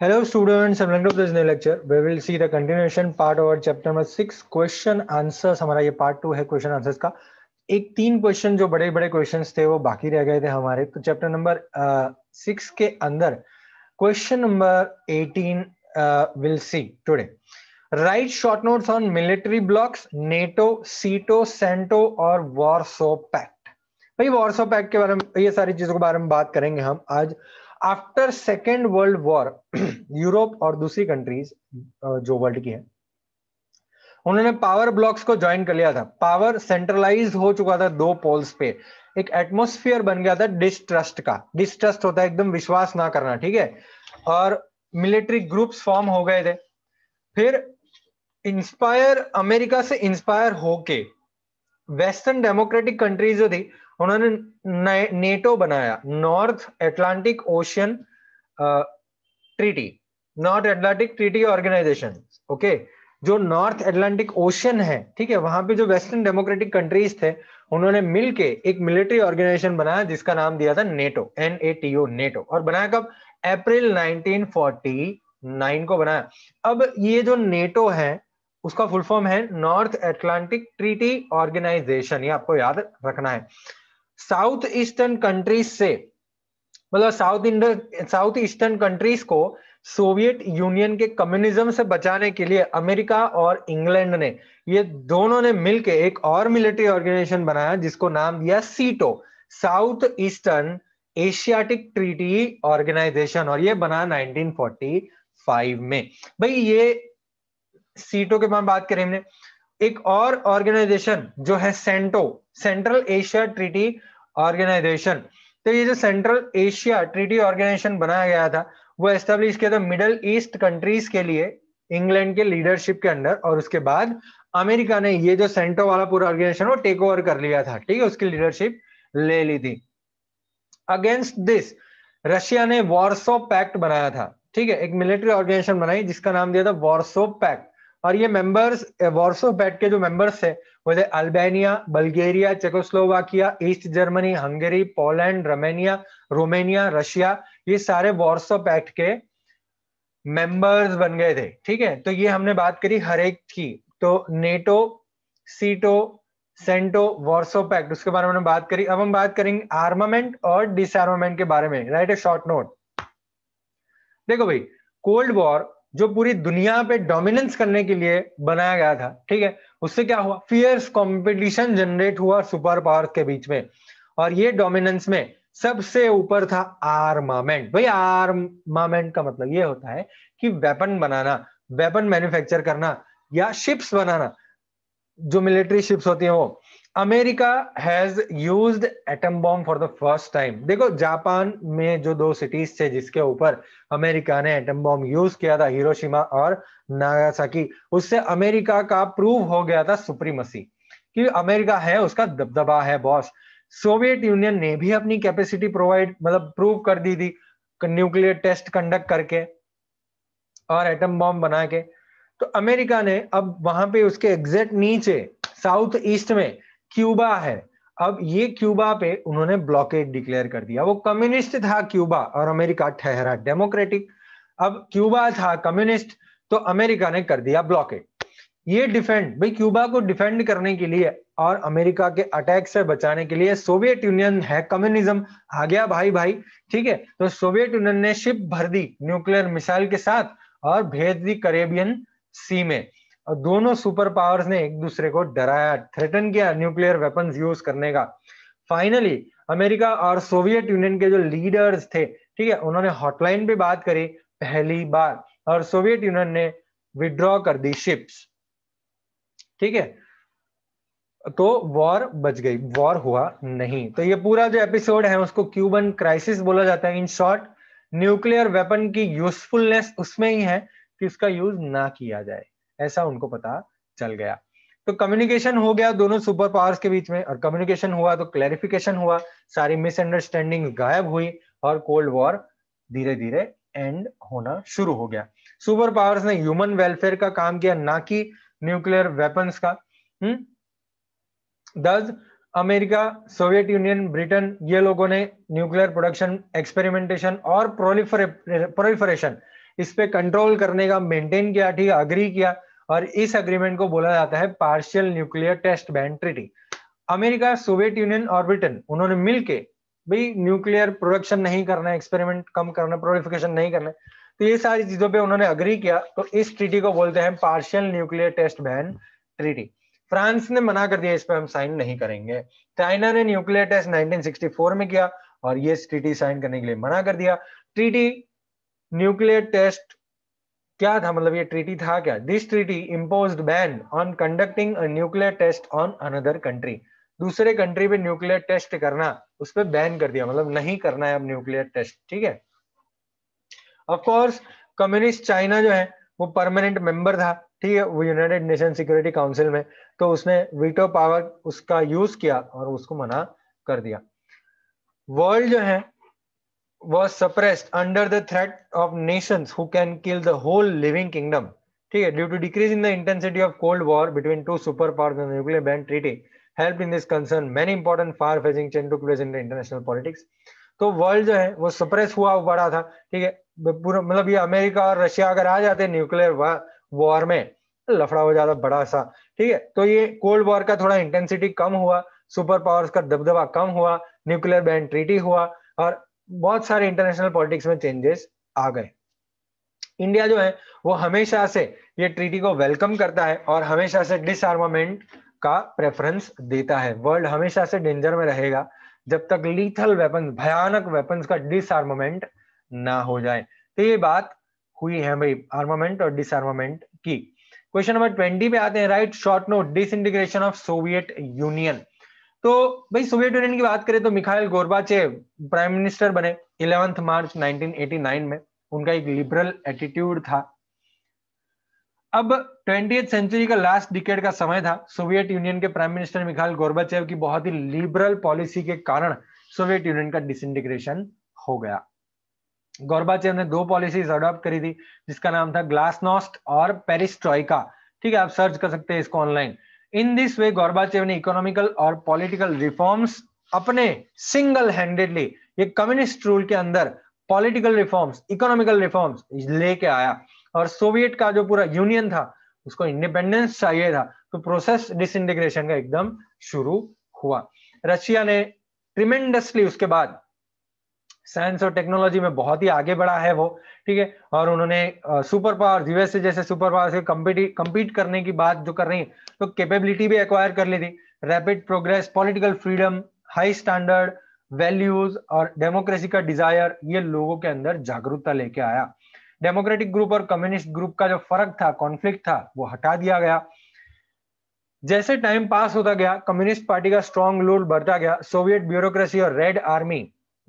Hello students, I'm going to this new lecture. We will see the continuation part of our chapter number six question answers. हमारा ये part two है question answers का एक तीन question जो बड़े बड़े questions थे वो बाकी रह गए थे हमारे तो chapter number सिक्स uh, के अंदर question number 18 uh, will see today. Write short notes on military blocks, NATO, CETO, SENTO और Warsaw Pact. भाई Warsaw Pact के बारे में ये सारी चीजों के बारे में बात करेंगे हम आज after second world war Europe और दूसरी कंट्रीज जो वर्ल्ड की है उन्होंने पावर ब्लॉक्स को ज्वाइन कर लिया था पावर सेंट्रलाइज हो चुका था दो पोल्स पे एक एटमोस्फियर बन गया था डिस्ट्रस्ट का डिस्ट्रस्ट होता है एकदम विश्वास ना करना ठीक है और मिलिट्री ग्रुप्स फॉर्म हो गए थे फिर इंस्पायर अमेरिका से इंस्पायर होके वेस्टर्न डेमोक्रेटिक कंट्रीज जो थी उन्होंने नेटो बनाया North Atlantic ocean treaty North Atlantic treaty organization okay जो नॉर्थ एटलांटिक ओशियन है ठीक है वहां पे जो वेस्टर्न डेमोक्रेटिक कंट्रीज थे उन्होंने मिलके एक मिलिट्री ऑर्गेनाइजेशन बनाया जिसका नाम दिया था NATO N A T O NATO और बनाया कब अप्रैल 1949 को बनाया अब ये जो नेटो है उसका फुल फॉर्म है नॉर्थ एटलांटिक ट्रीटी ऑर्गेनाइजेशन ये आपको याद रखना है साउथ ईस्टर्न कंट्रीज से मतलब south India south eastern countries को सोवियत यूनियन के कम्युनिज्म से बचाने के लिए अमेरिका और इंग्लैंड ने ये दोनों ने मिलकर एक और मिलिट्री ऑर्गेनाइजेशन बनाया जिसको नाम दिया SEATO south eastern Asiatic treaty organization और ये बना 1945 में भाई ये सीटो के बारे में बात करें हमने एक और ऑर्गेनाइजेशन जो है CENTO central Asia treaty organization तो ये जो सेंट्रल एशिया ट्रीटी ऑर्गेनाइजेशन बनाया गया था वो एस्टेब्लिश किया था मिडल ईस्ट कंट्रीज के लिए इंग्लैंड के लीडरशिप के अंडर और उसके बाद अमेरिका ने ये जो सेंटो वाला पूरा ऑर्गेनाइजेशन वो टेक ओवर कर लिया था ठीक है उसकी लीडरशिप ले ली थी अगेंस्ट दिस रशिया ने वॉरसो पैक्ट बनाया था ठीक है एक मिलिट्री ऑर्गेनाइजेशन बनाई जिसका नाम दिया था वॉरसो पैक्ट और ये मेंबर्स वॉर्सो पैक्ट के जो मेंबर्स है वो थे Albania Bulgaria Czechoslovakia east Germany Hungary Poland Romania Romania Russia ये सारे वॉर्सो पैक्ट के मेंबर्स बन गए थे ठीक है तो ये हमने बात करी हर एक की तो नेटो सीटो सेंटो वॉर्सो पैक्ट उसके बारे में बात करी अब हम बात करेंगे आर्मामेंट और डिसआर्मामेंट के बारे में राइट ए शॉर्ट नोट देखो भाई कोल्ड वॉर जो पूरी दुनिया पे डोमिनेंस करने के लिए बनाया गया था ठीक है उससे क्या हुआ फियर्स कंपटीशन जनरेट हुआ सुपर पावर के बीच में और ये डोमिनेंस में सबसे ऊपर था आर्मामेंट भाई आर्मामेंट का मतलब ये होता है कि वेपन बनाना वेपन मैन्युफैक्चर करना या शिप्स बनाना जो मिलिट्री शिप्स होती है वो America has use atom bomb for the first time देखो जापान में जो दो सिटीज थे जिसके ऊपर अमेरिका ने एटम बॉम्ब यूज किया था हिरोशिमा और नागासाकी उससे अमेरिका का प्रूव हो गया था सुप्रीमसी कि अमेरिका है उसका दबदबा है बॉस सोवियत यूनियन ने भी अपनी कैपेसिटी प्रोवाइड मतलब प्रूव कर दी थी न्यूक्लियर टेस्ट कंडक्ट करके और एटम बॉम्ब बना के तो अमेरिका ने अब वहां पे उसके एग्जैक्ट नीचे साउथ ईस्ट में क्यूबा है अब ये क्यूबा पे उन्होंने ब्लॉकेट डिक्लेयर कर दिया वो कम्युनिस्ट था क्यूबा और अमेरिका ठहरा डेमोक्रेटिक अब क्यूबा था कम्युनिस्ट तो अमेरिका ने कर दिया ब्लॉकेट ये डिफेंड भाई क्यूबा को डिफेंड करने के लिए और अमेरिका के अटैक से बचाने के लिए सोवियत यूनियन है कम्युनिज्म आ गया भाई भाई ठीक है तो सोवियत यूनियन ने शिप भर दी न्यूक्लियर मिसाइल के साथ और भेज दी करेबियन सी में और दोनों सुपर पावर्स ने एक दूसरे को डराया थ्रेटन किया न्यूक्लियर वेपन यूज करने का फाइनली अमेरिका और सोवियत यूनियन के जो लीडर्स थे ठीक है उन्होंने हॉटलाइन पे बात करी पहली बार और सोवियत यूनियन ने विड्रॉ कर दी शिप्स ठीक है तो वॉर बच गई वॉर हुआ नहीं तो ये पूरा जो एपिसोड है उसको क्यूबन क्राइसिस बोला जाता है इन शॉर्ट न्यूक्लियर वेपन की यूजफुलनेस उसमें ही है कि इसका यूज ना किया जाए ऐसा उनको पता चल गया तो कम्युनिकेशन हो गया दोनों सुपर पावर्स के बीच में और कम्युनिकेशन हुआ तो क्लैरिफिकेशन हुआ सारी मिसअंडरस्टैंडिंग गायब हुई और कोल्ड वॉर धीरे धीरे एंड होना शुरू हो गया सुपर पावर्स ने ह्यूमन वेलफेयर का काम किया ना कि न्यूक्लियर वेपन्स का दस हम्म? अमेरिका सोवियत यूनियन ब्रिटेन ये लोगों ने न्यूक्लियर प्रोडक्शन एक्सपेरिमेंटेशन और प्रोलिफरे प्रोलिफरेशन इस पे कंट्रोल करने का मेंटेन किया ठीक अग्री किया और इस अग्रीमेंट को बोला जाता है partial nuclear test ban treaty America Soviet union और ब्रिटेन उन्होंने मिलके भाई न्यूक्लियर प्रोडक्शन नहीं करना एक्सपेरिमेंट कम करना प्रोलिफिकेशन नहीं करना तो ये सारी चीजों पे उन्होंने अग्री किया तो इस ट्रीटी को बोलते हैं partial nuclear test ban treaty France ने मना कर दिया इस पर हम साइन नहीं करेंगे चाइना ने न्यूक्लियर टेस्ट 1964 में किया और ये ट्रीटी साइन करने के लिए मना कर दिया ट्रीटी न्यूक्लियर टेस्ट क्या था मतलब ये ट्रीटी था क्या this treaty impose ban on conducting nuclear test on another country दूसरे कंट्री पे न्यूक्लियर टेस्ट करना उस पर बैन कर दिया मतलब नहीं करना है अब न्यूक्लियर टेस्ट ठीक है ऑफकोर्स कम्युनिस्ट चाइना जो है वो परमानेंट मेंबर था ठीक है वो यूनाइटेड नेशन सिक्योरिटी काउंसिल में तो उसने वीटो पावर उसका यूज किया और उसको मना कर दिया वर्ल्ड जो है was suppressed under the threat of nations who can kill the whole living kingdom ठीक है due to decrease in the intensity of cold war between two super powers nuclear ban treaty help in this concern many important far facing change to place in the international politics तो world जो है वो suppress हुआ बड़ा था ठीक है पूरा मतलब ये अमेरिका और रशिया अगर आ जाते न्यूक्लियर वॉर में लफड़ा हो जाता बड़ा सा ठीक है तो ये कोल्ड वॉर का थोड़ा इंटेंसिटी कम हुआ सुपर पावर्स का दबदबा कम हुआ न्यूक्लियर बैंड ट्रीटी हुआ और बहुत सारे इंटरनेशनल पॉलिटिक्स में चेंजेस आ गए इंडिया जो है वो हमेशा से ये ट्रीटी को वेलकम करता है और हमेशा से डिसआर्मामेंट का प्रेफरेंस देता है वर्ल्ड हमेशा से डेंजर में रहेगा जब तक लीथल वेपन भयानक वेपन का डिसआर्मामेंट ना हो जाए तो ये बात हुई है भाई आर्मामेंट और डिसआर्मामेंट की क्वेश्चन नंबर ट्वेंटी पे आते हैं right short note this of Soviet union तो भाई सोवियत यूनियन की बात करें तो मिखाइल गोरबाचे प्राइम मिनिस्टर बने इलेवंथ मार्च 1989 में उनका एक लिबरल एटीट्यूड था अब ट्वेंटी सेंचुरी का लास्ट डिकेड का समय था सोवियत यूनियन के प्राइम मिनिस्टर मिखाइल गोरबाचेव की बहुत ही लिबरल पॉलिसी के कारण सोवियत यूनियन का डिसइंटीग्रेशन हो गया गोरबाचेव ने दो पॉलिसीज अडॉप्ट करी थी जिसका नाम था ग्लासनोस्ट और पेरिस्ट्रॉइका ठीक है आप सर्च कर सकते हैं इसको ऑनलाइन इन दिस वे गौरबाचेव ने इकोनॉमिकल और पॉलिटिकल रिफॉर्म्स अपने सिंगल हैंडेडली ये कम्युनिस्ट रूल के अंदर पॉलिटिकल रिफॉर्म्स इकोनॉमिकल रिफॉर्म्स लेके आया और सोवियत का जो पूरा यूनियन था उसको इंडिपेंडेंस चाहिए था तो प्रोसेस डिसइंटीग्रेशन का एकदम शुरू हुआ रशिया ने ट्रिमेंडसली उसके बाद साइंस और टेक्नोलॉजी में बहुत ही आगे बढ़ा है वो ठीक है और उन्होंने सुपर पावर यूएसए जैसे सुपर पावर से कम्पीट करने की बात जो कर रही है तो कैपेबिलिटी भी एक्वायर कर ली थी rapid progress political freedom high standard values और डेमोक्रेसी का डिजायर ये लोगों के अंदर जागरूकता लेके आया डेमोक्रेटिक ग्रुप और कम्युनिस्ट ग्रुप का जो फर्क था कॉन्फ्लिक्ट था वो हटा दिया गया जैसे टाइम पास होता गया कम्युनिस्ट पार्टी का स्ट्रॉन्ग लोड बढ़ता गया सोवियत ब्यूरोक्रेसी और रेड आर्मी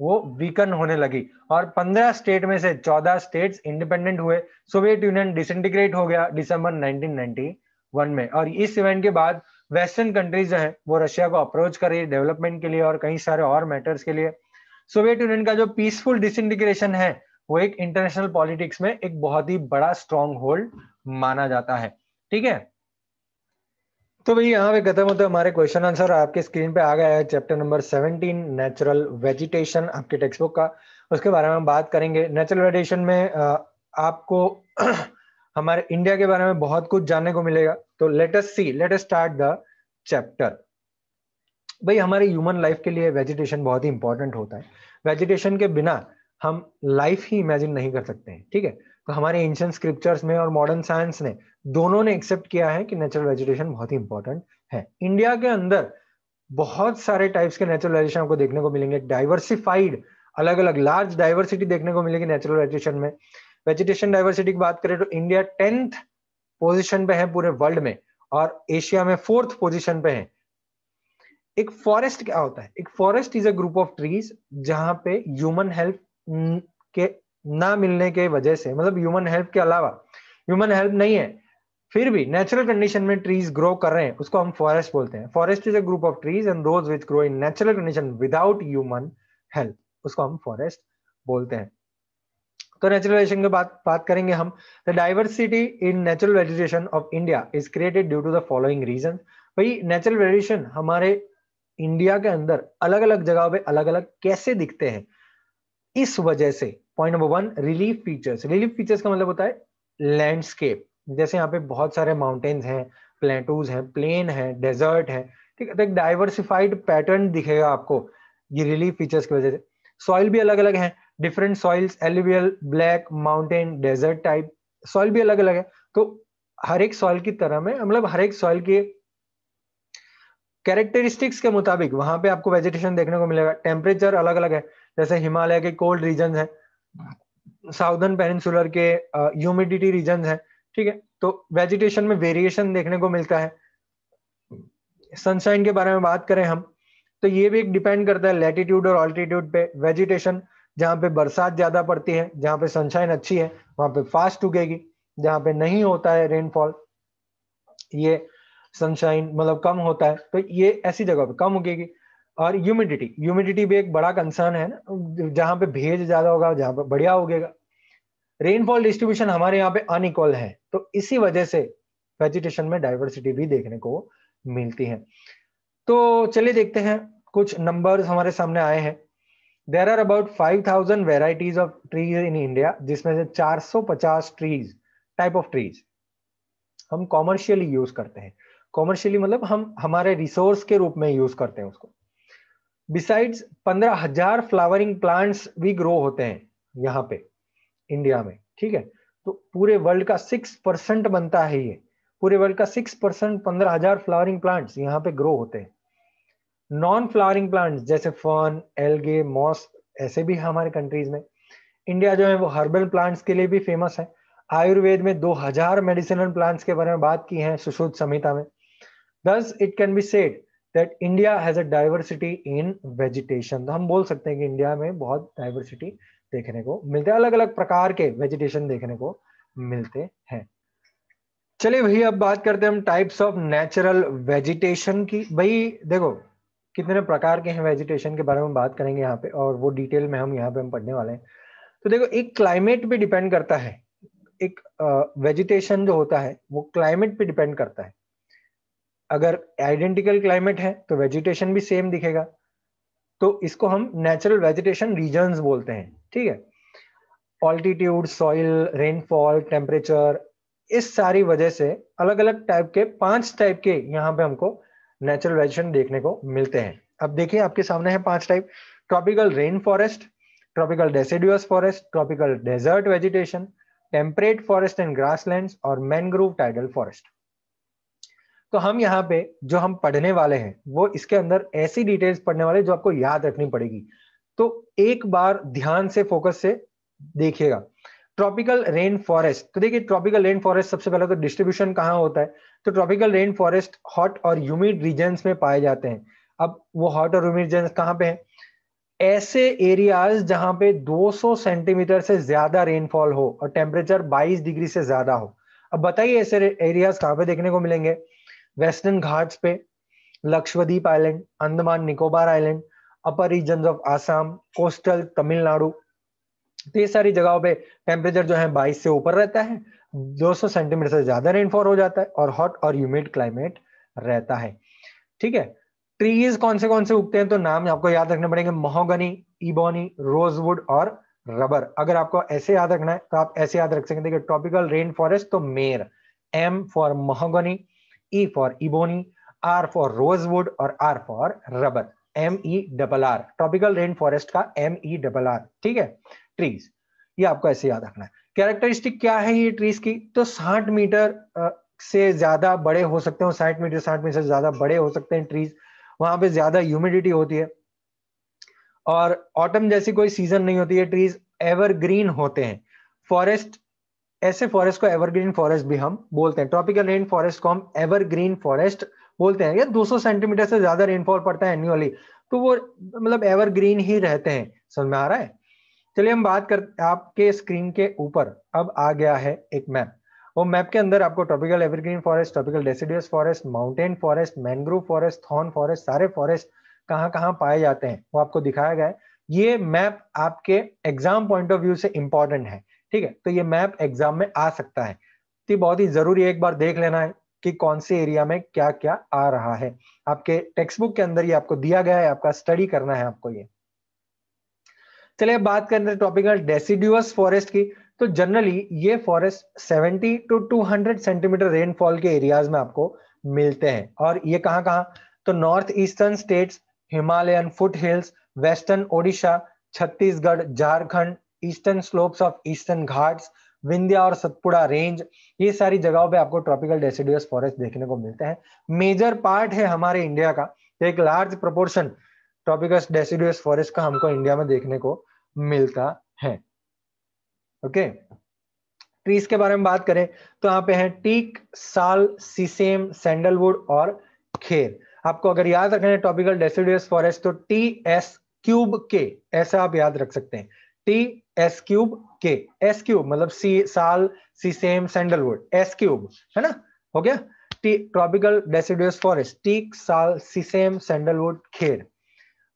वो वीकन होने लगी और 15 स्टेट में से 14 स्टेट्स इंडिपेंडेंट हुए सोवियत यूनियन डिसइंटीग्रेट हो गया दिसंबर 1991 में और इस इवेंट के बाद वेस्टर्न कंट्रीज जो है वो रशिया को अप्रोच कर रही है डेवलपमेंट के लिए और कई सारे और मैटर्स के लिए सोवियत यूनियन का जो पीसफुल डिसइंटीग्रेशन है वो एक इंटरनेशनल पॉलिटिक्स में एक बहुत ही बड़ा स्ट्रॉन्ग होल्ड माना जाता है ठीक है तो भाई यहाँ पे खत्म होता है हमारे क्वेश्चन आंसर आपके स्क्रीन पे आ गया है चैप्टर नंबर 17 नेचुरल वेजिटेशन आपके टेक्स्ट बुक का उसके बारे में हम बात करेंगे नेचुरल वेजिटेशन में आपको हमारे इंडिया के बारे में बहुत कुछ जानने को मिलेगा तो लेटेस्ट सी लेटेस्ट स्टार्ट द चैप्टर भाई हमारे ह्यूमन लाइफ के लिए वेजिटेशन बहुत ही इंपॉर्टेंट होता है वेजिटेशन के बिना हम लाइफ ही इमेजिन नहीं कर सकते हैं ठीक है तो हमारे एंशियंट स्क्रिप्चर्स में और मॉडर्न साइंस ने दोनों ने एक्सेप्ट किया है कि नेचुरल वेजिटेशन बहुत ही इंपॉर्टेंट है इंडिया के अंदर बहुत सारे टाइप्स के नेचुरल वेजिटेशन आपको देखने को मिलेंगे डाइवर्सिफाइड अलग अलग लार्ज डाइवर्सिटी देखने को मिलेगी नेचुरल वेजिटेशन में वेजिटेशन डाइवर्सिटी की बात करें तो इंडिया टेंथ पोजिशन पे है पूरे वर्ल्ड में और एशिया में फोर्थ पोजिशन पे है एक फॉरेस्ट क्या होता है एक forest is a group of trees जहां पे ह्यूमन हेल्थ के ना मिलने के वजह से मतलब ह्यूमन हेल्प के अलावा ह्यूमन हेल्प नहीं है फिर भी नेचुरल कंडीशन में ट्रीज ग्रो कर रहे हैं उसको हम फॉरेस्ट बोलते हैं forest is a group of trees and rose which grow in natural condition without human help उसको हम फॉरेस्ट बोलते हैं तो नेचुरलाइजेशन के बाद बात करेंगे हम the diversity in natural vegetation of India is created due to the following reason भाई नेचुरल वेजिटेशन हमारे इंडिया के अंदर अलग अलग जगह पे अलग अलग कैसे दिखते हैं इस वजह से point number one relief features relief features का मतलब होता है लैंडस्केप जैसे यहाँ पे बहुत सारे माउंटेन्स हैं प्लेटूज हैं प्लेन है डेजर्ट है ठीक है तो एक डाइवर्सिफाइड पैटर्न दिखेगा आपको ये रिलीफ फीचर्स की वजह से सॉइल भी अलग अलग है different soils alluvial black mountain desert type soil भी अलग अलग है तो हर एक सॉइल की तरह में मतलब हर एक सॉइल के कैरेक्टरिस्टिक्स के मुताबिक वहां पे आपको वेजिटेशन देखने को मिलेगा टेम्परेचर अलग अलग है जैसे हिमालय के कोल्ड रीजन है साउदर्न पेनिनसुलर के ह्यूमिडिटी रीजन है ठीक है तो वेजिटेशन में वेरिएशन देखने को मिलता है सनशाइन के बारे में बात करें हम तो ये भी एक डिपेंड करता है लेटीट्यूड और ऑल्टीट्यूड पे वेजिटेशन जहां पे बरसात ज्यादा पड़ती है जहां पे सनशाइन अच्छी है वहां पे फास्ट उगेगी जहाँ पे नहीं होता है रेनफॉल ये सनशाइन मतलब कम होता है तो ये ऐसी जगह पे कम उगेगी और ह्यूमिडिटी ह्यूमिडिटी भी एक बड़ा कंसर्न है ना जहां पे भेज ज्यादा होगा जहां पे बढ़िया होगा रेनफॉल डिस्ट्रीब्यूशन हमारे यहाँ पे अनइक्वल है तो इसी वजह से वेजिटेशन में डाइवर्सिटी भी देखने को मिलती है तो चलिए देखते हैं कुछ नंबर्स हमारे सामने आए हैं there are about five thousand varieties of trees in India जिसमें से चार सौ पचास ट्रीज टाइप ऑफ ट्रीज हम कॉमर्शियली यूज करते हैं कॉमर्शियली मतलब हम हमारे रिसोर्स के रूप में यूज करते हैं उसको बिसाइड्स पंद्रह हजार फ्लावरिंग प्लांट्स भी ग्रो होते हैं यहाँ पे इंडिया में ठीक है तो पूरे वर्ल्ड का सिक्स परसेंट बनता है ये पूरे वर्ल्ड का सिक्स परसेंट पंद्रह हजार फ्लावरिंग प्लांट्स यहाँ पे ग्रो होते हैं नॉन फ्लावरिंग प्लांट्स जैसे फर्न एलगे मॉस ऐसे भी है हमारे कंट्रीज में इंडिया जो है वो हर्बल प्लांट्स के लिए भी फेमस है आयुर्वेद में 2000 मेडिसिनल प्लांट्स के बारे में बात की है सुशोध संहिता में thus it can be said that India has a diversity in vegetation हम बोल सकते हैं कि इंडिया में बहुत डाइवर्सिटी देखने को मिलते हैं अलग अलग प्रकार के वेजिटेशन देखने को मिलते हैं चलिए भाई अब बात करते हैं हम टाइप्स ऑफ नेचुरल वेजिटेशन की भाई देखो कितने प्रकार के हैं वेजिटेशन के बारे में बात करेंगे यहाँ पे और वो डिटेल में हम यहाँ पे हम पढ़ने वाले हैं तो देखो एक क्लाइमेट पे डिपेंड करता है एक वेजिटेशन जो होता है वो क्लाइमेट पे डिपेंड करता है अगर आइडेंटिकल क्लाइमेट है तो वेजिटेशन भी सेम दिखेगा तो इसको हम नेचुरल वेजिटेशन रीजन बोलते हैं ठीक है ऑल्टीट्यूड सॉइल रेनफॉल टेम्परेचर इस सारी वजह से अलग अलग टाइप के पांच टाइप के यहाँ पे हमको नेचुरल वेजिटेशन देखने को मिलते हैं अब देखिए आपके सामने है पांच type tropical rain forest tropical deciduous forest tropical desert vegetation temperate forest and grasslands और मैनग्रोव टाइडल फॉरेस्ट तो हम यहाँ पे जो हम पढ़ने वाले हैं वो इसके अंदर ऐसी डिटेल्स पढ़ने वाले जो आपको याद रखनी पड़ेगी तो एक बार ध्यान से फोकस से देखिएगा ट्रॉपिकल रेन फॉरेस्ट तो देखिए ट्रॉपिकल रेन फॉरेस्ट सबसे पहले तो डिस्ट्रीब्यूशन कहाँ होता है तो ट्रॉपिकल रेन फॉरेस्ट हॉट और ह्यूमिड रीजन में पाए जाते हैं अब वो हॉट और ह्यूमिड रीजन कहाँ पे है ऐसे एरियाज जहां पे 200 सेंटीमीटर से ज्यादा रेनफॉल हो और टेम्परेचर 22 डिग्री से ज्यादा हो अब बताइए ऐसे एरियाज कहाँ पे देखने को मिलेंगे वेस्टर्न घाट्स पे Lakshadweep island Andaman Nicobar island upper region of Assam coastal Tamil Nadu तो ये सारी जगहों पे टेम्परेचर जो है 22 से ऊपर रहता है 200 सेंटीमीटर से ज्यादा रेनफॉल हो जाता है और हॉट और ह्यूमिड क्लाइमेट रहता है ठीक है ट्रीज कौन से कौन से उगते हैं तो नाम आपको याद रखने पड़ेंगे महोगनी इबोनी रोजवुड और रबर अगर आपको ऐसे याद रखना है तो आप ऐसे याद रख सकते हैं ट्रॉपिकल रेन फॉरेस्ट तो मेर M for mahogany E for ebony, R for rosewood और R for rubber. M E डबल R. Tropical rainforest का M E डबल R. ठीक है Trees. ये आपको ऐसे याद रखना है कैरेक्टरिस्टिक क्या है ये ट्रीज की तो साठ मीटर से ज्यादा बड़े हो सकते हैं साठ मीटर साठ मीटर से ज्यादा बड़े हो सकते हैं ट्रीज वहां पे ज्यादा ह्यूमिडिटी होती है और ऑटम जैसी कोई सीजन नहीं होती है ट्रीज एवरग्रीन होते हैं फॉरेस्ट ऐसे फॉरेस्ट को एवरग्रीन फॉरेस्ट भी हम बोलते हैं ट्रॉपिकल रेन फॉरेस्ट को हम एवरग्रीन फॉरेस्ट बोलते हैं या 200 सेंटीमीटर से ज्यादा रेनफॉल पड़ता है एनुअली तो वो मतलब एवरग्रीन ही रहते हैं समझ में आ रहा है चलिए हम बात कर आपके स्क्रीन के ऊपर अब आ गया है एक मैप वो मैप के अंदर आपको tropical evergreen forest tropical deciduous forest mountain forest mangrove forest thorn forest सारे फॉरेस्ट कहाँ कहाँ पाए जाते हैं वो आपको दिखाया गया है ये मैप आपके एग्जाम पॉइंट ऑफ व्यू से इंपॉर्टेंट है ठीक है तो ये मैप एग्जाम में आ सकता है तो बहुत ही जरूरी है एक बार देख लेना है कि कौन से एरिया में क्या क्या आ रहा है आपके टेक्स्ट बुक के अंदर ये आपको दिया गया है आपका स्टडी करना है आपको ये चलिए बात करें टॉपिक डेसिड्यूअस फॉरेस्ट की तो जनरली ये फॉरेस्ट 70 टू 200 सेंटीमीटर रेनफॉल के एरियाज में आपको मिलते हैं और ये कहाँ कहाँ तो north eastern states Himalayan foot hills western Odisha Chhattisgarh Jharkhand eastern slopes of eastern Ghats Vindhya और सतपुड़ा रेंज ये सारी जगहों पे आपको ट्रॉपिकल डेसिडियस फॉरेस्ट देखने को मिलते हैं मेजर पार्ट है हमारे इंडिया का एक large proportion tropical deciduous forest का हमको इंडिया में देखने को मिलता है ओके ट्रीज के बारे में बात करें तो यहाँ पे है टीक साल सीसेम सैंडलवुड और खेर आपको अगर याद रखना है ट्रॉपिकल डेसिडियस फॉरेस्ट तो टी एस क्यूब के ऐसा आप याद रख सकते हैं टी एस क्यूब के एस क्यूब मतलब सी साल सी सेम सैंडलवुड एस क्यूब है ना हो गया T tropical deciduous forest T sal सेम सैंडलवुड खेर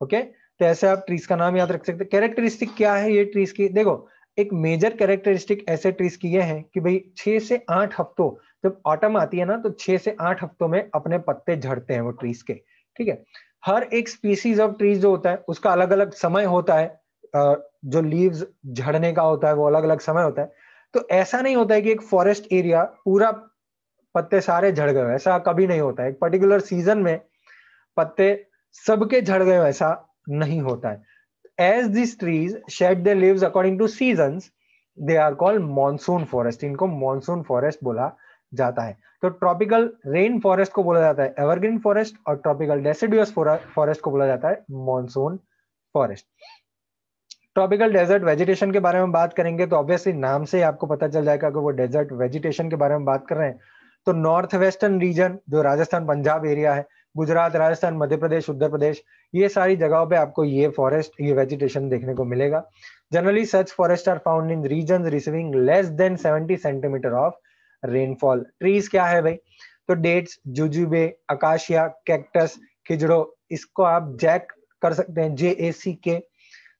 ओके तो ऐसे आप ट्रीज का नाम याद रख सकते हैं कैरेक्टरिस्टिक क्या है ये ट्रीज की देखो एक मेजर कैरेक्टरिस्टिक ऐसे ट्रीज की ये है कि भाई छह से आठ हफ्तों जब ऑटम आती है ना तो छह से आठ हफ्तों में अपने पत्ते झड़ते हैं वो ट्रीज के ठीक है हर एक स्पीसीज ऑफ ट्रीज जो होता है उसका अलग अलग समय होता है जो लीव्स झड़ने का होता है वो अलग अलग समय होता है तो ऐसा नहीं होता है कि एक फॉरेस्ट एरिया पूरा पत्ते सारे झड़ गए ऐसा कभी नहीं होता है एक पर्टिकुलर सीजन में पत्ते सबके झड़ गए ऐसा नहीं होता है as this trees shed the leaves according to season they are called monsoon forest इनको मॉनसून फॉरेस्ट बोला जाता है तो ट्रॉपिकल रेन फॉरेस्ट को बोला जाता है एवरग्रीन फॉरेस्ट और ट्रॉपिकल डेसिड्यूस फॉरेस्ट को बोला जाता है monsoon forest tropical desert vegetation के बारे में बात करेंगे तो ऑब्वियसली नाम से आपको पता चल जाएगा अगर वो डेजर्ट वेजिटेशन के बारे में बात कर रहे हैं तो नॉर्थ वेस्टर्न रीजन जो राजस्थान पंजाब एरिया है गुजरात राजस्थान मध्य प्रदेश उत्तर प्रदेश ये सारी जगहों पे आपको ये फॉरेस्ट ये वेजिटेशन देखने को मिलेगा generally such forest are found in region receiving less than seventy centimetre of rainfall trees क्या है भाई तो डेट्स जुजुबे अकाशिया कैक्टस खिजड़ो इसको आप जैक कर सकते हैं जे ए सी के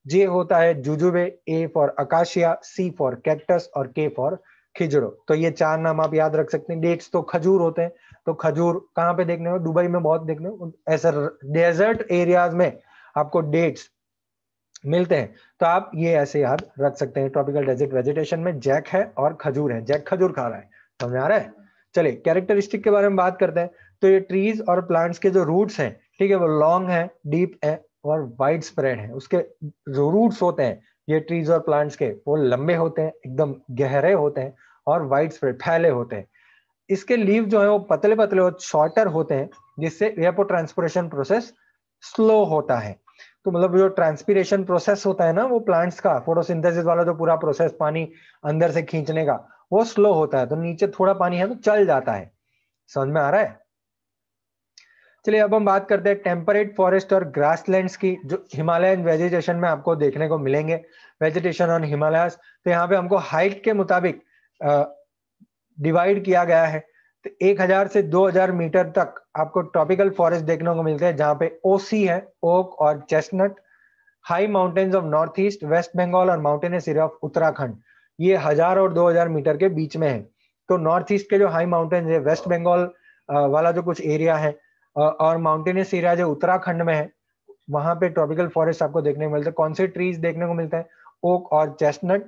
जे होता है jujube A for acacia C for cactus और के फॉर खिजड़ो तो ये चार नाम आप याद रख सकते हैं डेट्स तो खजूर होते हैं तो खजूर कहाँ पे देखने हो दुबई में बहुत देखने ऐसा डेजर्ट एरियाज में आपको डेट्स मिलते हैं तो आप ये ऐसे याद रख सकते हैं ट्रॉपिकल डेजर्ट वेजिटेशन में जैक है और खजूर है जैक खजूर खा रहा है समझ आ रहा है चलिए कैरेक्टरिस्टिक के बारे में बात करते हैं तो ये ट्रीज और प्लांट्स के जो रूट्स हैं ठीक है वो लॉन्ग है डीप है और वाइड स्प्रेड है उसके जो रूट्स होते हैं ये ट्रीज और प्लांट्स के वो लंबे होते हैं एकदम गहरे होते हैं और वाइड स्प्रेड फैले होते हैं इसके लीव जो है वो पतले पतले और शॉर्टर होते हैं जिससे एयरपोर्ट ट्रांसपोरेशन प्रोसेस स्लो होता है तो मतलब जो ट्रांसपीरेशन प्रोसेस होता है ना वो प्लांट्स का फोटोसिंथेसिस वाला जो पूरा प्रोसेस पानी अंदर से खींचने का वो स्लो होता है तो नीचे थोड़ा पानी है तो चल जाता है समझ में आ रहा है चलिए अब हम बात करते हैं टेम्परेट फॉरेस्ट और ग्रासलैंड्स की जो हिमालयन वेजिटेशन में आपको देखने को मिलेंगे वेजिटेशन ऑन हिमालय तो यहाँ पे हमको हाइट के मुताबिक डिवाइड किया गया है तो 1000 से 2000 मीटर तक आपको ट्रॉपिकल फॉरेस्ट देखने को मिलते हैं जहां पे ओसी है ओक और chestnut high mountains of north east West Bengal और माउंटेनस एरिया ऑफ उत्तराखंड ये हजार और दो हजार मीटर के बीच में है तो नॉर्थ ईस्ट के जो हाई माउंटेन है वेस्ट बंगाल वाला जो कुछ एरिया है और माउंटेनियस एरिया जो उत्तराखंड में है वहां पे ट्रॉपिकल फॉरेस्ट आपको देखने को मिलते हैं कौन से ट्रीज देखने को मिलते हैं ओक और चेस्टनट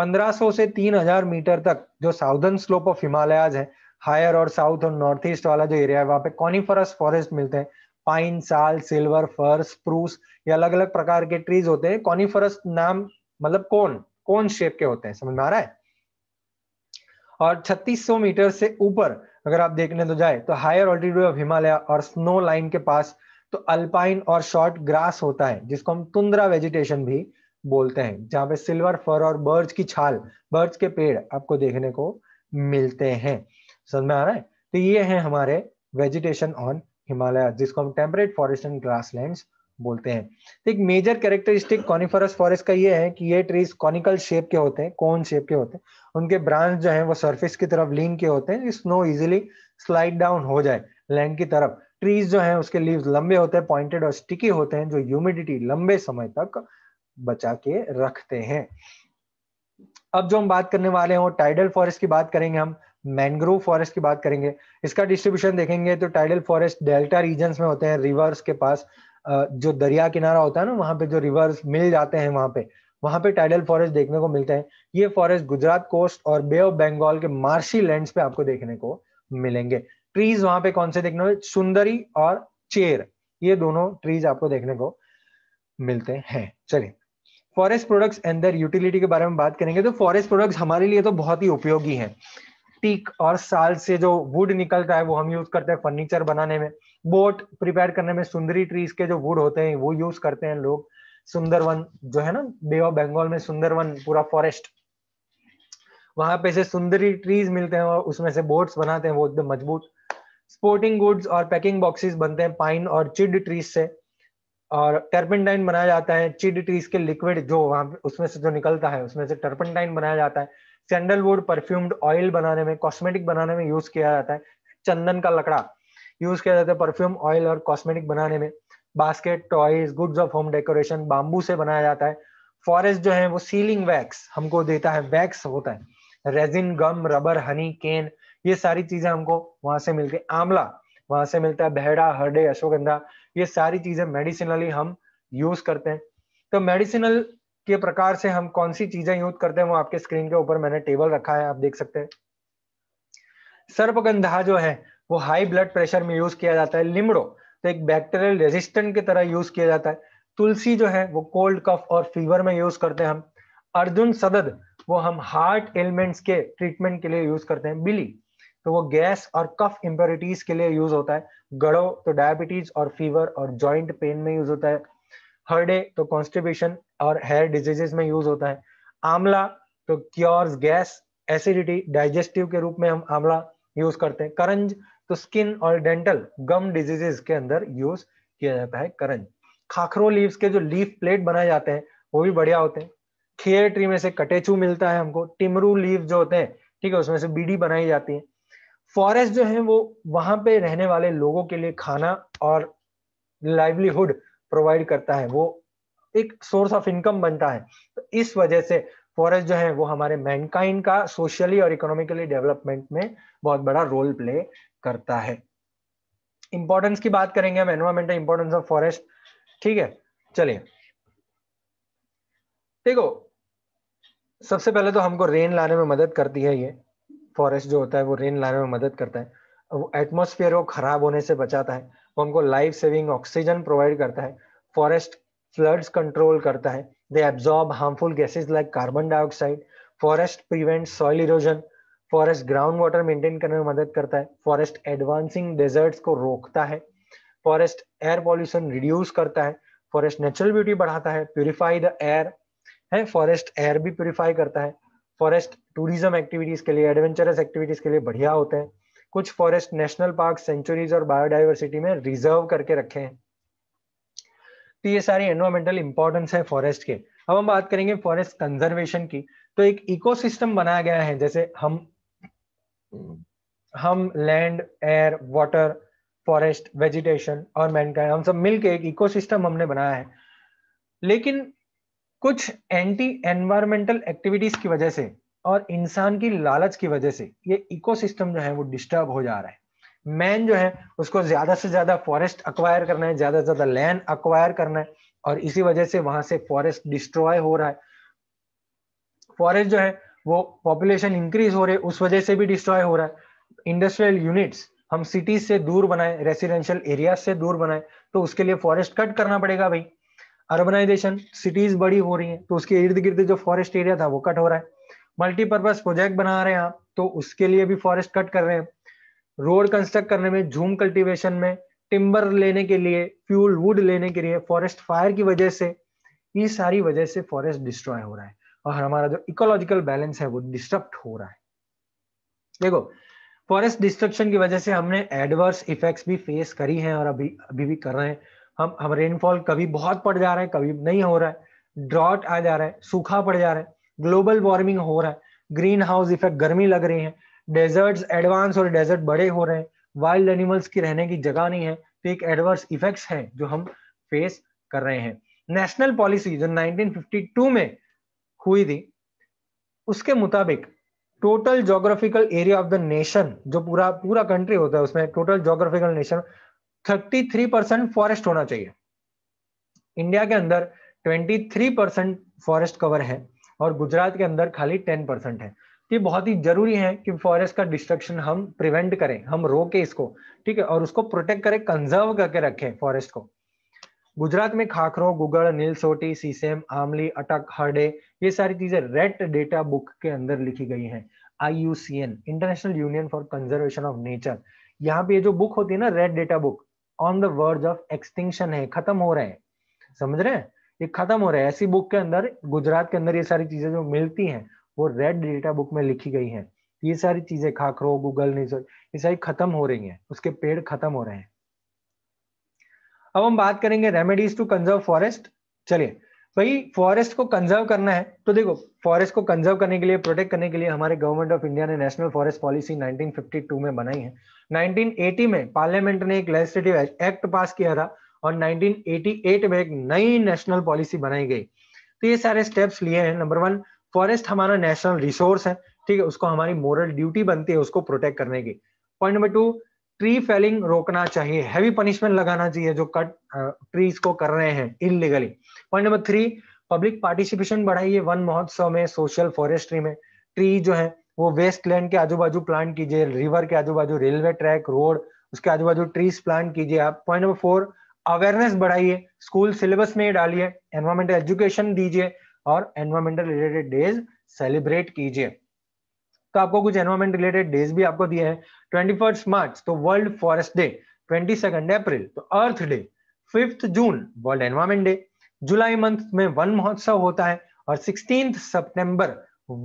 1500 से 3000 मीटर तक जो साउदर्न स्लोप ऑफ हिमालयाज है हायर और साउथ और नॉर्थ ईस्ट वाला जो एरिया है वहां पे कॉनिफरस फॉरेस्ट मिलते हैं पाइन साल सिल्वर फर स्प्रूस ये अलग अलग प्रकार के ट्रीज होते हैं कॉनिफरस नाम मतलब कौन कौन शेप के होते हैं समझ में आ रहा है और 3600 मीटर से ऊपर अगर आप देखने तो जाए तो हायर ऑल्टीट्यूड ऑफ हिमालय और स्नो लाइन के पास तो अल्पाइन और शॉर्ट ग्रास होता है जिसको हम तुंद्रा वेजिटेशन भी बोलते हैं जहां पे सिल्वर फर और बर्ज की छाल बर्ज के पेड़ आपको देखने को मिलते हैं समझ में आ रहा है तो ये है हमारे वेजिटेशन ऑन हिमालय जिसको हम टेम्परेट फॉरेस्ट एंड ग्रास बोलते हैं तो एक मेजर कैरेक्टरिस्टिक कॉनिफरस फॉरेस्ट का ये है कि ये ट्रीज कॉनिकल शेप के होते हैं कोन शेप के होते हैं उनके ब्रांच जो है वो सरफेस की तरफ लीन के होते हैं स्नो इजिली स्लाइड डाउन हो जाए लैंड की तरफ ट्रीज जो है उसके लीव लंबे होते हैं पॉइंटेड और स्टिकी होते हैं जो ह्यूमिडिटी लंबे समय तक बचा के रखते हैं अब जो हम बात करने वाले हैं वो टाइडल फॉरेस्ट की बात करेंगे हम मैंग्रोव फॉरेस्ट की बात करेंगे इसका डिस्ट्रीब्यूशन देखेंगे तो टाइडल फॉरेस्ट डेल्टा रीजन में होते हैं रिवर्स के पास जो दरिया किनारा होता है ना वहाँ पे जो रिवर्स मिल जाते हैं वहाँ पे वहाँ पे टाइडल फॉरेस्ट देखने को मिलते हैं ये फॉरेस्ट गुजरात कोस्ट और बे ऑफ बंगाल के मार्शी लैंड पे आपको देखने को मिलेंगे ट्रीज वहां पे कौन से देखने को सुंदरी और चेर ये दोनों ट्रीज आपको देखने को मिलते हैं चलिए फॉरेस्ट प्रोडक्ट्स एंडर यूटिलिटी के बारे में बात करेंगे तो फॉरेस्ट प्रोडक्ट्स हमारे लिए तो बहुत ही उपयोगी हैं टीक और साल से जो वुड निकलता है वो हम यूज करते हैं फर्नीचर बनाने में बोट प्रिपेयर करने में सुंदरी ट्रीज के जो वुड होते हैं वो यूज करते हैं लोग सुंदरवन जो है ना बे ऑफ बंगाल में सुंदरवन पूरा फॉरेस्ट वहां पे से सुंदरी ट्रीज मिलते हैं और उसमें से बोट्स बनाते हैं वो एकदम मजबूत स्पोर्टिंग गुड्स और पैकिंग बॉक्सेस बनते हैं पाइन और चिड ट्रीज से और टर्पेंटाइन बनाया जाता है चिड ट्रीज के लिक्विड जो वहां उसमें से जो निकलता है उसमें से टर्पेंटाइन बनाया जाता है सैंडलवुड परफ्यूम्ड ऑयल बनाने में कॉस्मेटिक बनाने में यूज किया जाता है चंदन का लकड़ा यूज किया जाता है परफ्यूम ऑयल और कॉस्मेटिक बनाने में basket toys goods of home decoration bamboo से बनाया जाता है फॉरेस्ट जो है वो सीलिंग वैक्स हमको देता है वैक्स होता है resin gum rubber honey cane ये सारी चीजें हमको वहां से मिलती है आंवला वहां से मिलता है भेड़ा हरडे अश्वगंधा ये सारी चीजें मेडिसिनली हम यूज करते हैं तो मेडिसिनल के प्रकार से हम कौन सी चीजें यूज करते हैं वो आपके स्क्रीन के ऊपर मैंने टेबल रखा है आप देख सकते हैं सर्पगंधा जो है वो हाई ब्लड प्रेशर में यूज किया जाता है लिमड़ो तो एक बैक्टीरियल रेजिस्टेंट की तरह यूज किया जाता है तुलसी जो है वो कोल्ड कफ और फीवर में यूज करते हैं हम अर्जुन सदद वो हम हार्ट एलिमेंट्स के ट्रीटमेंट के लिए यूज करते हैं बिली तो वो गैस और कफ इम्प्योरिटीज के लिए यूज होता है गड़ो तो डायबिटीज और फीवर और जॉइंट पेन में यूज होता है हर्डे तो कॉन्स्टिबेशन और हेयर डिजीजेस में यूज होता है आमला तो क्योर्स गैस एसिडिटी डाइजेस्टिव के रूप में हम आमला यूज करते हैं करंज तो स्किन और डेंटल गम डिजीजेस के अंदर यूज किया जाता है करंज खाखरो लीव्स के जो लीफ प्लेट बनाए जाते हैं वो भी बढ़िया होते हैं खेर ट्री में से कटेचू मिलता है हमको टिमरू लीव जो होते हैं ठीक है उसमें से बीडी बनाई जाती है फॉरेस्ट जो है वो वहां पे रहने वाले लोगों के लिए खाना और लाइवलीहुड प्रोवाइड करता है वो एक सोर्स ऑफ इनकम बनता है तो इस वजह से फॉरेस्ट जो है वो हमारे मैनकाइंड का सोशली और इकोनॉमिकली डेवलपमेंट में बहुत बड़ा रोल प्ले करता है इंपॉर्टेंस की बात करेंगे हम एनवायरमेंटल इंपॉर्टेंस ऑफ फॉरेस्ट ठीक है चलिए देखो सबसे पहले तो हमको रेन लाने में मदद करती है ये फॉरेस्ट जो होता है वो रेन लाने में मदद करता है वो एटमोसफियर को खराब होने से बचाता है वो हमको लाइफ सेविंग ऑक्सीजन प्रोवाइड करता है फॉरेस्ट फ्लड्स कंट्रोल करता है they absorb harmful gases like carbon dioxide forest prevent soil erosion forest ground water maintain करने में मदद करता है फॉरेस्ट एडवांसिंग डेजर्ट्स को रोकता है फॉरेस्ट एयर पॉल्यूशन रिड्यूस करता है फॉरेस्ट नेचुरल ब्यूटी बढ़ाता है प्यूरिफाई द एयर है फॉरेस्ट एयर भी प्यूरिफाई करता है फॉरेस्ट टूरिज्म एक्टिविटीज के लिए एडवेंचरस एक्टिविटीज के लिए बढ़िया होते हैं कुछ फॉरेस्ट नेशनल पार्क सेंचुरीज और बायोडाइवर्सिटी में रिजर्व करके रखे हैं तो ये सारी एनवायरमेंटल इंपॉर्टेंस है फॉरेस्ट के अब हम बात करेंगे फॉरेस्ट कंजर्वेशन की तो एक इकोसिस्टम बनाया गया है जैसे हम हम land air water forest vegetation और मैनकाइंड हम सब मिलके एक इकोसिस्टम हमने बनाया है लेकिन कुछ एंटी एनवायरमेंटल एक्टिविटीज की वजह से और इंसान की लालच की वजह से ये इकोसिस्टम जो है वो डिस्टर्ब हो जा रहा है मैन जो है उसको ज्यादा से ज्यादा फॉरेस्ट अक्वायर करना है ज्यादा से ज्यादा लैंड अक्वायर करना है और इसी वजह से वहां से फॉरेस्ट डिस्ट्रॉय हो रहा है फॉरेस्ट जो है वो पॉपुलेशन इंक्रीज हो रहे उस वजह से भी डिस्ट्रॉय हो रहा है इंडस्ट्रियल यूनिट्स हम सिटीज से दूर बनाए रेसिडेंशियल एरिया से दूर बनाए तो उसके लिए फॉरेस्ट कट करना पड़ेगा भाई अर्बनाइजेशन सिटीज बड़ी हो रही है तो उसके इर्द गिर्द जो फॉरेस्ट एरिया था वो कट हो रहा है मल्टीपर्पज प्रोजेक्ट बना रहे हैं आप तो उसके लिए भी फॉरेस्ट कट कर रहे हैं रोड कंस्ट्रक्ट करने में झूम कल्टिवेशन में टिम्बर लेने के लिए फ्यूल वुड लेने के लिए फॉरेस्ट फायर की वजह से ये सारी वजह से फॉरेस्ट डिस्ट्रॉय हो रहा है और हमारा जो इकोलॉजिकल बैलेंस है वो डिस्टर्ब हो रहा है देखो फॉरेस्ट डिस्ट्रक्शन की वजह से हमने एडवर्स इफेक्ट्स भी फेस करी हैं और अभी अभी भी कर रहे हैं हम हम रेनफॉल कभी बहुत पड़ जा रहा है कभी नहीं हो रहा है ड्रॉट आ जा रहा है सूखा पड़ जा रहा है ग्लोबल वार्मिंग हो रहा है ग्रीन हाउस इफेक्ट गर्मी लग रही है डेजर्ट्स एडवांस और डेजर्ट बड़े हो रहे हैं वाइल्ड एनिमल्स की रहने की जगह नहीं है तो एक एडवर्स इफेक्ट्स है जो हम फेस कर रहे हैं नेशनल पॉलिसी जो 1952 में हुई थी उसके मुताबिक total geographical area of the nation जो पूरा पूरा कंट्री होता है उसमें total geographical nation 33 percent forest होना चाहिए इंडिया के अंदर 23 परसेंट फॉरेस्ट कवर है और गुजरात के अंदर खाली 10 परसेंट है ये बहुत ही जरूरी है कि फॉरेस्ट का डिस्ट्रक्शन हम प्रिवेंट करें हम रोके इसको ठीक है और उसको प्रोटेक्ट करें कंजर्व करके रखें फॉरेस्ट को गुजरात में खाखरों गुगड़ नीलसोटी सीसेम आमली अटक हरडे ये सारी चीजें रेट डेटा बुक के अंदर लिखी गई हैं I international union for conservation of nature यहाँ पे जो बुक होती है ना red data book on the word of extinction है खत्म हो रहे हैं समझ रहे हैं ये खत्म हो रहा है ऐसी बुक के अंदर गुजरात के अंदर ये सारी चीजें जो मिलती हैं वो रेड डेटा बुक में लिखी गई हैं ये सारी चीजें खाखरो गूगल ये सारी खत्म हो रही हैं उसके पेड़ खत्म हो रहे हैं अब हम बात करेंगे रेमेडीज टू कंजर्व फॉरेस्ट चलिए भाई फॉरेस्ट को कंजर्व करना है तो देखो फॉरेस्ट को कंजर्व करने के लिए प्रोटेक्ट करने के लिए हमारे गवर्नमेंट ऑफ इंडिया ने नेशनल फॉरेस्ट पॉलिसी 1952 में बनाई है 1980 में पार्लियामेंट ने एक लेजिस्लेटिव एक्ट पास किया था और 1988 में एक नई नेशनल पॉलिसी बनाई गई तो ये सारे स्टेप्स लिए हैं नंबर वन फॉरेस्ट हमारा नेशनल रिसोर्स है ठीक है उसको हमारी मॉरल ड्यूटी बनती है उसको प्रोटेक्ट करने की point number two tree felling रोकना चाहिए हैवी पनिशमेंट लगाना चाहिए जो कट ट्रीज को कर रहे हैं illegally point number three public participation बढ़ाइए वन महोत्सव में सोशल फॉरेस्ट्री में ट्री जो है वो वेस्ट लैंड के आजू बाजू प्लांट कीजिए रिवर के आजू बाजू रेलवे ट्रैक रोड उसके आजू बाजू ट्रीज प्लांट कीजिए आप पॉइंट नंबर फोर अवेयरनेस बढ़ाइए स्कूल सिलेबस में डालिए एनवायरमेंटल एजुकेशन दीजिए और एनवायरमेंटल रिलेटेड डेज सेलिब्रेट कीजिए तो आपको कुछ एनवायरमेंट रिलेटेड डेज भी आपको दिए हैं ट्वेंटी फर्स्ट मार्च तो world forest day twenty second April तो earth day fifth June world environment day जुलाई मंथ में वन महोत्सव होता है और सिक्सटीन सितंबर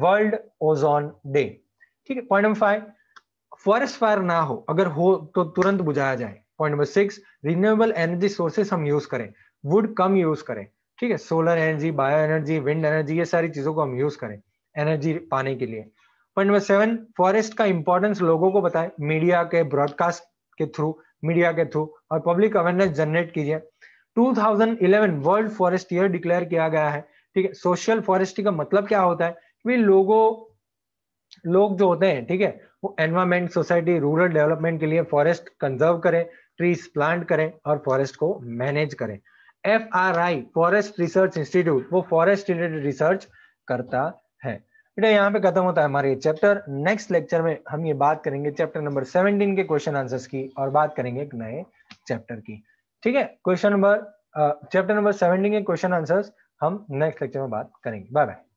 वर्ल्ड ओजोन डे ठीक है point number five forest fire ना हो अगर हो तो तुरंत बुझाया जाए point number six renewable energy sources हम यूज करें वुड कम यूज करें ठीक है solar energy bio energy wind energy ये सारी चीजों को हम यूज करें एनर्जी पाने के लिए पॉइंट नंबर सेवन फॉरेस्ट का इंपॉर्टेंस लोगों को बताएं मीडिया के ब्रॉडकास्ट के थ्रू मीडिया के थ्रू और पब्लिक अवेयरनेस जनरेट कीजिए 2011 वर्ल्ड फॉरेस्ट ईयर डिक्लेयर किया गया है ठीक है सोशल फॉरेस्ट्री का मतलब क्या होता है कि लोगों लोग जो होते हैं ठीक है वो एनवायरमेंट सोसाइटी रूरल डेवलपमेंट के लिए फॉरेस्ट कंजर्व करें ट्रीज प्लांट करें और फॉरेस्ट को मैनेज करें F R I forest research institute वो फॉरेस्ट रिलेटेड रिसर्च करता बेटा यहाँ पे खत्म होता है हमारे चैप्टर नेक्स्ट लेक्चर में हम ये बात करेंगे चैप्टर नंबर 17 के क्वेश्चन आंसर्स की और बात करेंगे एक नए चैप्टर की ठीक है क्वेश्चन नंबर चैप्टर नंबर 17 के क्वेश्चन आंसर्स हम नेक्स्ट लेक्चर में बात करेंगे बाय बाय